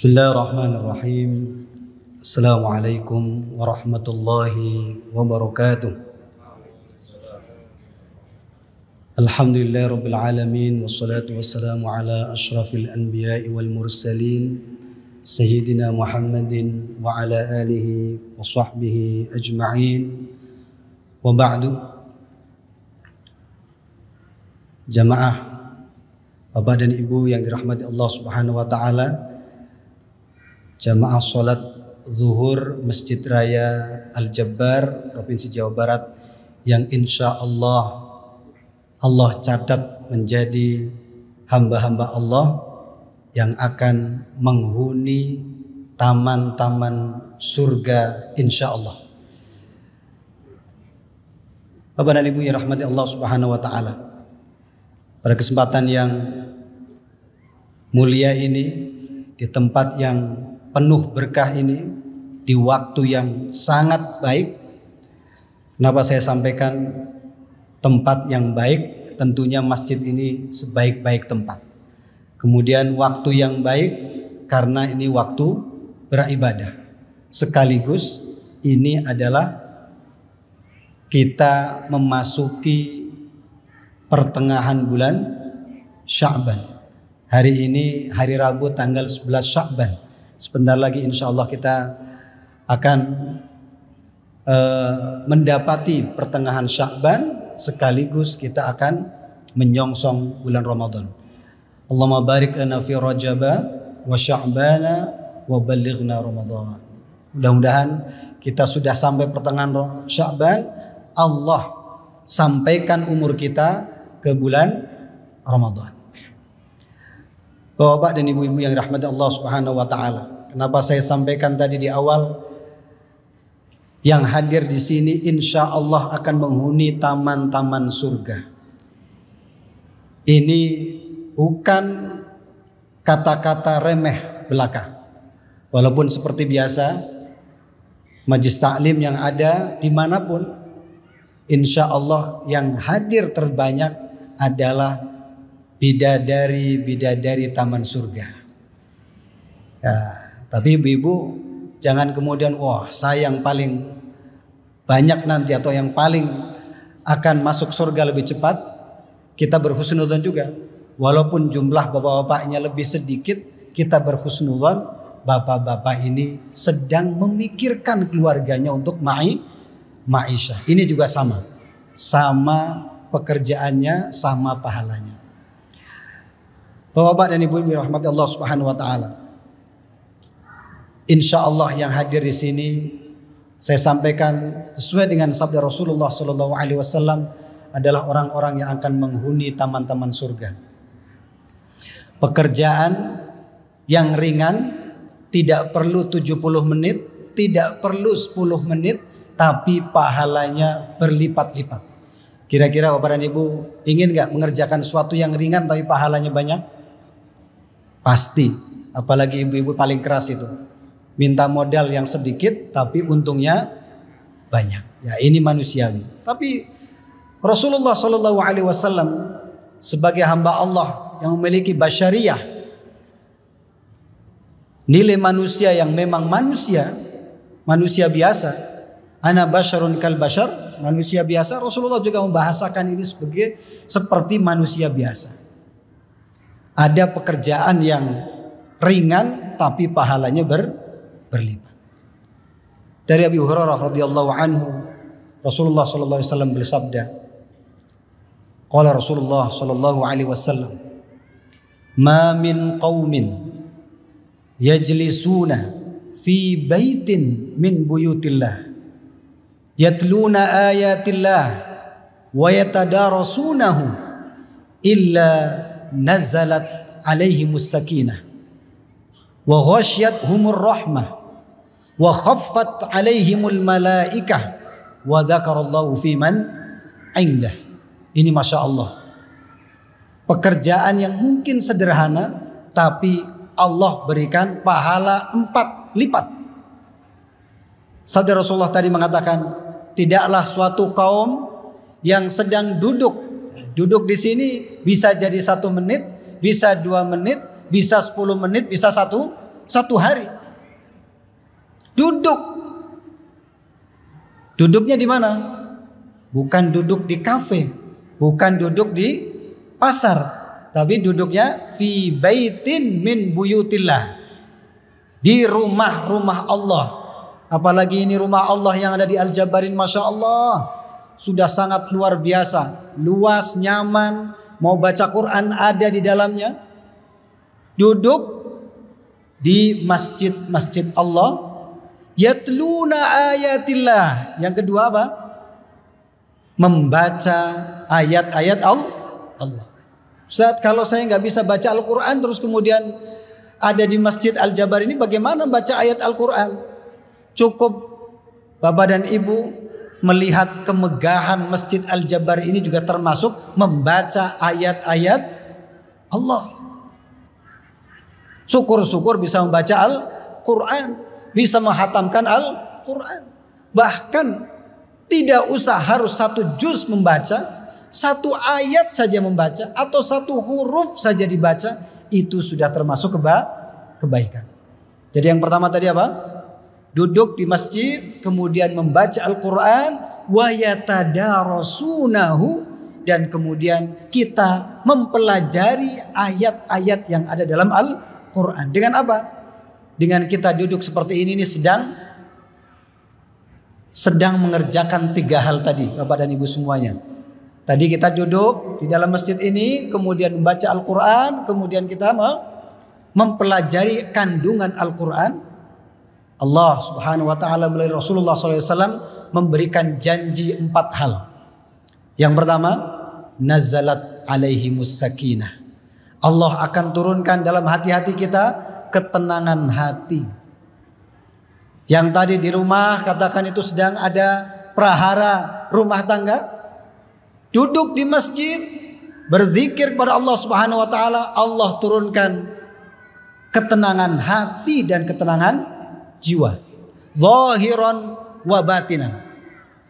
بسم الله الرحمن الرحيم السلام عليكم ورحمة الله وبركاته الحمد لله رب العالمين والصلاة والسلام على أشرف الأنبياء والمرسلين سيدنا محمد وعلى آله وصحبه أجمعين وبعد جماعة Bapak dan Ibu yang dirahmati Allah Subhanahu wa taala, jamaah sholat zuhur Masjid Raya Al-Jabbar Provinsi Jawa Barat yang insya Allah Allah catat menjadi hamba-hamba Allah yang akan menghuni taman-taman surga insya Allah. Bapak dan Ibu yang rahmati Allah subhanahu wa ta'ala. Pada kesempatan yang mulia ini di tempat yang penuh berkah ini di waktu yang sangat baik. Kenapa saya sampaikan tempat yang baik? Tentunya masjid ini sebaik-baik tempat. Kemudian waktu yang baik karena ini waktu beribadah. Sekaligus ini adalah kita memasuki pertengahan bulan Sya'ban. Hari ini hari Rabu tanggal 11 Sya'ban Sebentar lagi insya Allah kita akan uh, mendapati pertengahan Syakban sekaligus kita akan menyongsong bulan Ramadan. Allahumma barik lana fi Rajaba wa Sya'bana wa balighna Ramadan. Mudah-mudahan kita sudah sampai pertengahan Syakban, Allah sampaikan umur kita ke bulan Ramadan. Bapak dan ibu-ibu yang rahmat Allah Subhanahu wa taala. Kenapa saya sampaikan tadi di awal yang hadir di sini insya Allah akan menghuni taman-taman surga. Ini bukan kata-kata remeh belaka. Walaupun seperti biasa, majlis taklim yang ada dimanapun, insya Allah yang hadir terbanyak adalah bidadari-bidadari taman surga. Ya, tapi ibu-ibu jangan kemudian wah saya yang paling banyak nanti atau yang paling akan masuk surga lebih cepat. Kita berhusnudon juga. Walaupun jumlah bapak-bapaknya lebih sedikit, kita berhusnudon bapak-bapak ini sedang memikirkan keluarganya untuk mai maisha. Ini juga sama. Sama pekerjaannya, sama pahalanya. Bapak dan Ibu rahmat Allah Subhanahu wa taala. Insya Allah yang hadir di sini saya sampaikan sesuai dengan sabda Rasulullah Sallallahu Alaihi Wasallam adalah orang-orang yang akan menghuni taman-taman surga. Pekerjaan yang ringan tidak perlu 70 menit, tidak perlu 10 menit, tapi pahalanya berlipat-lipat. Kira-kira Bapak dan Ibu ingin nggak mengerjakan sesuatu yang ringan tapi pahalanya banyak? Pasti. Apalagi ibu-ibu paling keras itu. Minta modal yang sedikit tapi untungnya banyak. Ya ini manusiawi. Tapi Rasulullah Shallallahu Alaihi Wasallam sebagai hamba Allah yang memiliki basyariah nilai manusia yang memang manusia manusia biasa ana basharun kal bashar manusia biasa Rasulullah juga membahasakan ini sebagai seperti manusia biasa ada pekerjaan yang ringan tapi pahalanya ber, berlipat. Dari Abu Hurairah radhiyallahu anhu, Rasulullah sallallahu alaihi wasallam bersabda, Qala Rasulullah sallallahu alaihi wasallam, "Ma min qaumin yajlisuna fi baitin min buyutillah yatluna ayatillah wa yatadarasunahu illa nazalat alaihi musakina wa ghasyat humur rahmah wa khaffat alaihimul malaika wa dzakarallahu fi man indah. Ini Masya Allah. Pekerjaan yang mungkin sederhana tapi Allah berikan pahala empat lipat. Sabda Rasulullah tadi mengatakan, tidaklah suatu kaum yang sedang duduk Duduk di sini bisa jadi satu menit, bisa dua menit, bisa sepuluh menit, bisa satu satu hari. Duduk. Duduknya di mana? Bukan duduk di kafe, bukan duduk di pasar, tapi duduknya fi baitin min buyutillah. Di rumah-rumah Allah. Apalagi ini rumah Allah yang ada di Al-Jabarin Masya Allah sudah sangat luar biasa, luas, nyaman, mau baca Quran ada di dalamnya. Duduk di masjid-masjid Allah yatluna ayatillah. Yang kedua apa? Membaca ayat-ayat Allah. Saat kalau saya nggak bisa baca Al-Quran terus kemudian ada di Masjid Al-Jabar ini bagaimana baca ayat Al-Quran? Cukup Bapak dan Ibu melihat kemegahan Masjid Al-Jabbar ini juga termasuk membaca ayat-ayat Allah. Syukur-syukur bisa membaca Al-Quran, bisa menghatamkan Al-Quran. Bahkan tidak usah harus satu juz membaca, satu ayat saja membaca atau satu huruf saja dibaca itu sudah termasuk keba kebaikan. Jadi yang pertama tadi apa? duduk di masjid kemudian membaca Al-Qur'an wa dan kemudian kita mempelajari ayat-ayat yang ada dalam Al-Qur'an. Dengan apa? Dengan kita duduk seperti ini ini sedang sedang mengerjakan tiga hal tadi Bapak dan Ibu semuanya. Tadi kita duduk di dalam masjid ini, kemudian membaca Al-Qur'an, kemudian kita mempelajari kandungan Al-Qur'an, Allah Subhanahu wa taala melalui Rasulullah SAW memberikan janji empat hal. Yang pertama, nazalat alaihi musakinah. Allah akan turunkan dalam hati-hati kita ketenangan hati. Yang tadi di rumah katakan itu sedang ada prahara rumah tangga. Duduk di masjid berzikir kepada Allah Subhanahu wa taala, Allah turunkan ketenangan hati dan ketenangan jiwa. Zahiran wa batinan.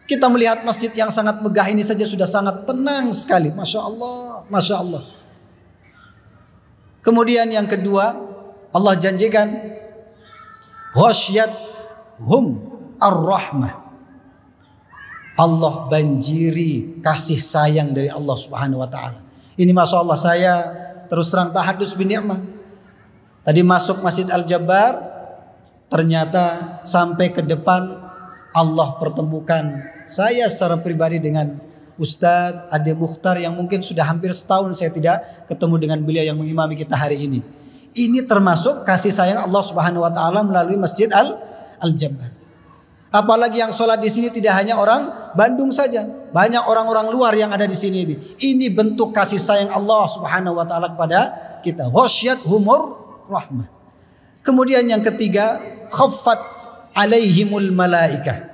Kita melihat masjid yang sangat megah ini saja sudah sangat tenang sekali. Masya Allah, Masya Allah. Kemudian yang kedua, Allah janjikan. Hosyat hum ar-rahmah. Allah banjiri kasih sayang dari Allah subhanahu wa ta'ala. Ini Masya Allah saya terus terang tahadus bin ni'mah. Tadi masuk Masjid Al-Jabbar, Ternyata sampai ke depan Allah pertemukan saya secara pribadi dengan Ustadz Ade Mukhtar yang mungkin sudah hampir setahun saya tidak ketemu dengan beliau yang mengimami kita hari ini. Ini termasuk kasih sayang Allah Subhanahu wa taala melalui Masjid Al Al-Jabbar. Apalagi yang sholat di sini tidak hanya orang Bandung saja, banyak orang-orang luar yang ada di sini ini. Ini bentuk kasih sayang Allah Subhanahu wa taala kepada kita. Ghasyat humur rahmah. Kemudian yang ketiga, khaffat alaihimul malaikah.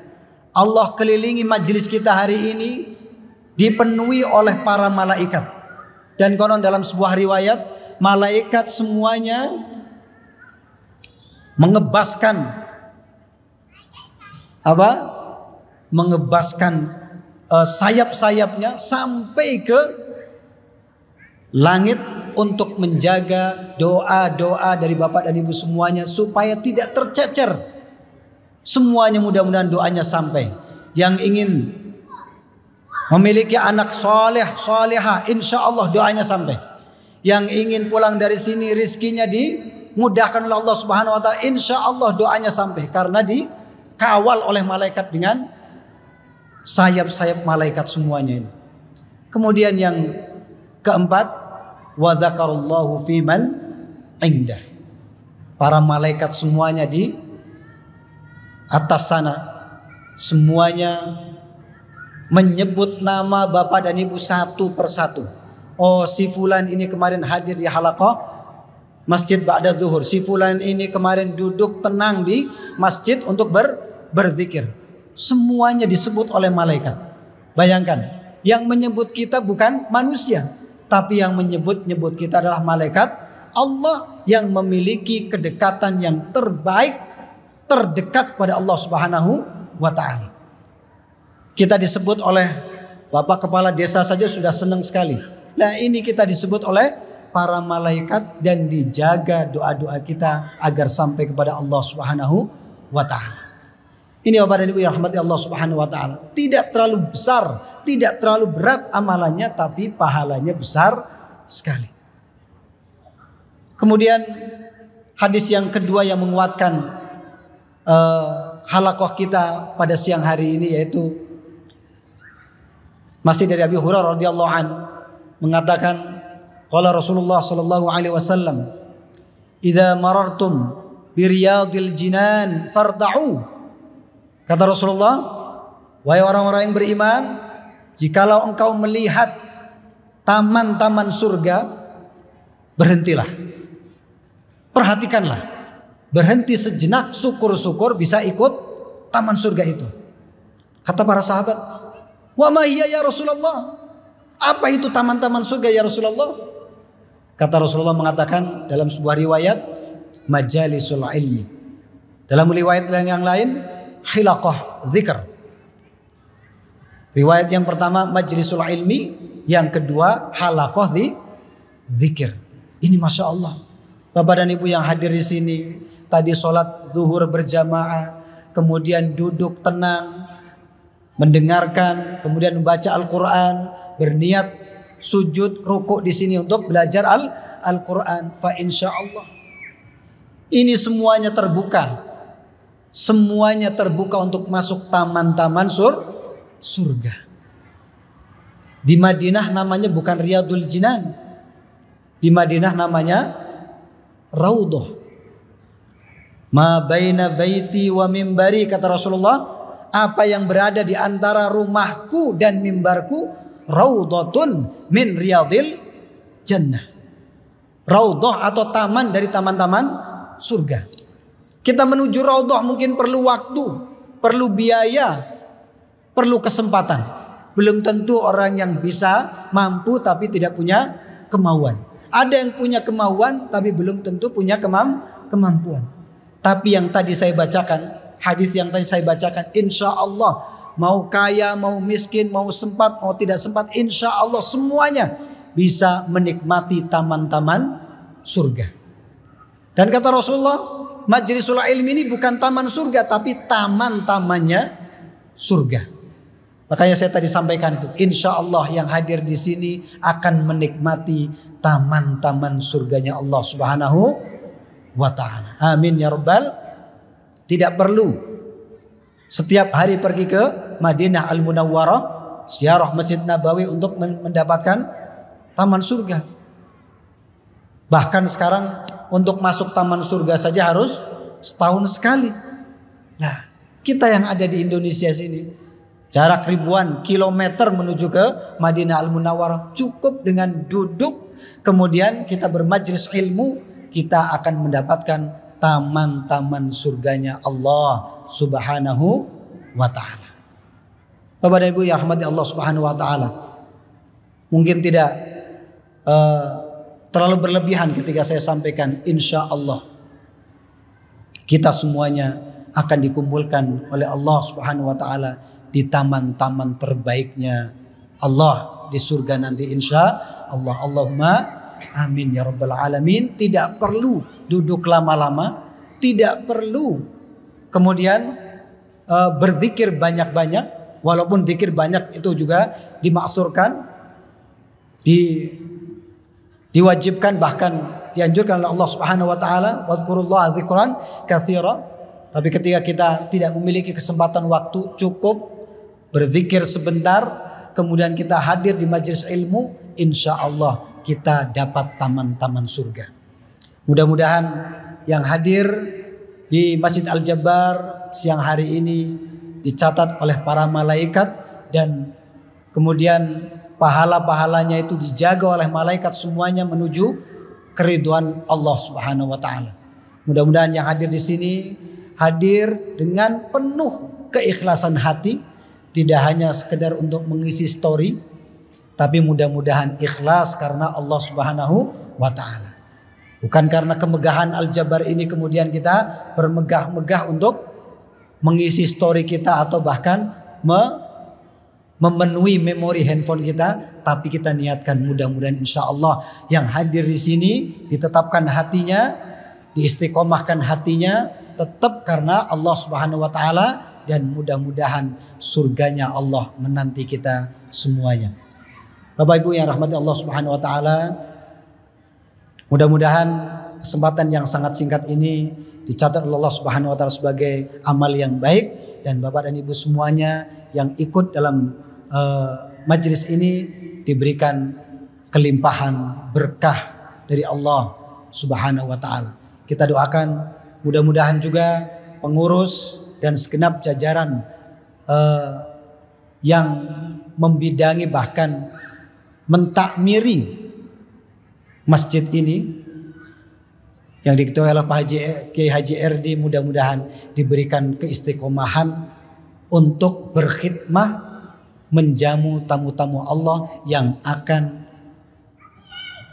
Allah kelilingi majelis kita hari ini dipenuhi oleh para malaikat. Dan konon dalam sebuah riwayat, malaikat semuanya mengebaskan apa? Mengebaskan eh, sayap-sayapnya sampai ke langit untuk menjaga doa-doa dari bapak dan ibu semuanya supaya tidak tercecer. Semuanya mudah-mudahan doanya sampai. Yang ingin memiliki anak soleh, soleha, insya Allah doanya sampai. Yang ingin pulang dari sini rizkinya dimudahkan oleh Allah Subhanahu Wa Taala, insya Allah doanya sampai karena dikawal oleh malaikat dengan sayap-sayap malaikat semuanya ini. Kemudian yang keempat wa dzakarallahu man indah. Para malaikat semuanya di atas sana. Semuanya menyebut nama bapak dan ibu satu persatu. Oh si fulan ini kemarin hadir di halakoh masjid Ba'da Zuhur. Si fulan ini kemarin duduk tenang di masjid untuk ber, berzikir. Semuanya disebut oleh malaikat. Bayangkan, yang menyebut kita bukan manusia, tapi yang menyebut-nyebut kita adalah malaikat Allah yang memiliki kedekatan yang terbaik terdekat pada Allah Subhanahu wa taala. Kita disebut oleh Bapak kepala desa saja sudah senang sekali. Nah, ini kita disebut oleh para malaikat dan dijaga doa-doa kita agar sampai kepada Allah Subhanahu wa taala. Ini Bapak dan Ibu yang rahmati Allah Subhanahu wa taala. Tidak terlalu besar tidak terlalu berat amalannya tapi pahalanya besar sekali. Kemudian hadis yang kedua yang menguatkan uh, halakoh kita pada siang hari ini yaitu masih dari Abu Hurairah radhiyallahu an mengatakan kalau Rasulullah sallallahu alaihi wasallam idza marartum bi riyadil jinan farda'u kata Rasulullah wahai orang-orang yang beriman Jikalau engkau melihat taman-taman surga, berhentilah. Perhatikanlah. Berhenti sejenak, syukur-syukur bisa ikut taman surga itu. Kata para sahabat, "Wa ma ya Rasulullah?" Apa itu taman-taman surga ya Rasulullah? Kata Rasulullah mengatakan dalam sebuah riwayat, "Majalisul ilmi." Dalam riwayat yang lain, "Hilaqah dzikr." Riwayat yang pertama majlisul ilmi, yang kedua halakoh di zikir. Ini masya Allah. Bapak dan ibu yang hadir di sini tadi sholat zuhur berjamaah, kemudian duduk tenang, mendengarkan, kemudian membaca Al-Quran, berniat sujud rukuk di sini untuk belajar Al Al-Quran. Fa insya Allah ini semuanya terbuka, semuanya terbuka untuk masuk taman-taman sur surga. Di Madinah namanya bukan Riyadul Jinan. Di Madinah namanya Raudhah. Ma baina baiti wa mimbari kata Rasulullah, apa yang berada di antara rumahku dan mimbarku raudhatun min riyadil jannah. Raudhah atau taman dari taman-taman surga. Kita menuju raudhah mungkin perlu waktu, perlu biaya, perlu kesempatan. Belum tentu orang yang bisa mampu tapi tidak punya kemauan. Ada yang punya kemauan tapi belum tentu punya kemam kemampuan. Tapi yang tadi saya bacakan, hadis yang tadi saya bacakan, insya Allah mau kaya, mau miskin, mau sempat, mau tidak sempat, insya Allah semuanya bisa menikmati taman-taman surga. Dan kata Rasulullah, majlisul ilmi ini bukan taman surga tapi taman-tamannya surga. Makanya saya tadi sampaikan tuh, insya Allah yang hadir di sini akan menikmati taman-taman surganya Allah Subhanahu wa taala. Amin ya rabbal. Tidak perlu setiap hari pergi ke Madinah Al Munawwarah siarah Masjid Nabawi untuk mendapatkan taman surga. Bahkan sekarang untuk masuk taman surga saja harus setahun sekali. Nah, kita yang ada di Indonesia sini Jarak ribuan kilometer menuju ke Madinah Al-Munawwarah cukup dengan duduk kemudian kita bermajlis ilmu kita akan mendapatkan taman-taman surganya Allah Subhanahu wa taala. Bapak dan Ibu yang rahmati Allah Subhanahu wa taala. Mungkin tidak uh, terlalu berlebihan ketika saya sampaikan insya Allah kita semuanya akan dikumpulkan oleh Allah Subhanahu wa taala di taman-taman terbaiknya Allah di surga nanti insya Allah Allahumma amin ya rabbal alamin tidak perlu duduk lama-lama tidak perlu kemudian uh, berzikir banyak-banyak walaupun zikir banyak itu juga dimaksurkan di diwajibkan bahkan dianjurkan oleh Allah Subhanahu wa taala wadhkurullaha dzikran katsira tapi ketika kita tidak memiliki kesempatan waktu cukup berzikir sebentar, kemudian kita hadir di majelis ilmu, insya Allah kita dapat taman-taman surga. Mudah-mudahan yang hadir di Masjid al jabar siang hari ini dicatat oleh para malaikat dan kemudian pahala-pahalanya itu dijaga oleh malaikat semuanya menuju keriduan Allah Subhanahu wa taala. Mudah-mudahan yang hadir di sini hadir dengan penuh keikhlasan hati tidak hanya sekedar untuk mengisi story tapi mudah-mudahan ikhlas karena Allah Subhanahu wa taala. Bukan karena kemegahan aljabar ini kemudian kita bermegah-megah untuk mengisi story kita atau bahkan me memenuhi memori handphone kita tapi kita niatkan mudah-mudahan insya Allah yang hadir di sini ditetapkan hatinya diistiqomahkan hatinya tetap karena Allah Subhanahu wa taala dan mudah-mudahan surganya Allah menanti kita semuanya. Bapak Ibu yang rahmati Allah Subhanahu wa taala, mudah-mudahan kesempatan yang sangat singkat ini dicatat oleh Allah Subhanahu wa taala sebagai amal yang baik dan Bapak dan Ibu semuanya yang ikut dalam uh, eh, majelis ini diberikan kelimpahan berkah dari Allah Subhanahu wa taala. Kita doakan mudah-mudahan juga pengurus dan segenap jajaran uh, yang membidangi bahkan mentakmiri masjid ini yang diketuai oleh Pak Haji e, Kiai Haji RD mudah-mudahan diberikan keistiqomahan untuk berkhidmah menjamu tamu-tamu Allah yang akan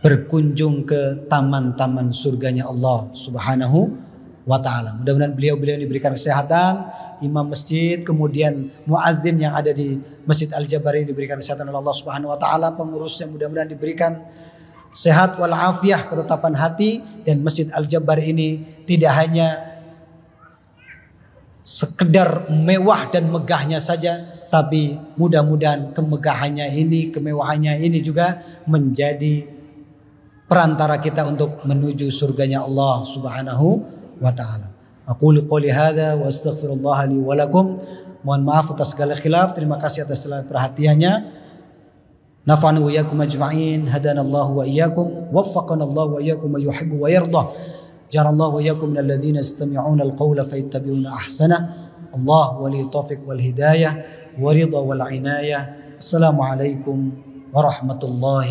berkunjung ke taman-taman surganya Allah Subhanahu wa taala. Mudah-mudahan beliau-beliau diberikan kesehatan, imam masjid, kemudian muadzin yang ada di Masjid Al Jabari diberikan kesehatan oleh Allah Subhanahu wa taala, pengurusnya mudah-mudahan diberikan sehat wal afiah, ketetapan hati dan Masjid Al Jabari ini tidak hanya sekedar mewah dan megahnya saja tapi mudah-mudahan kemegahannya ini, kemewahannya ini juga menjadi perantara kita untuk menuju surganya Allah Subhanahu وتعالى أقول قولي هذا وأستغفر الله لي ولكم lakum. Mohon maaf atas segala khilaf. Terima kasih atas نفعنا وإياكم أجمعين هدانا الله وإياكم وفقنا الله وإياكم ما يحب ويرضى جعل الله وإياكم من الذين يستمعون القول فيتبعون أحسنه الله ولي التوفيق والهداية ورضى والعناية السلام عليكم ورحمة الله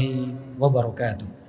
وبركاته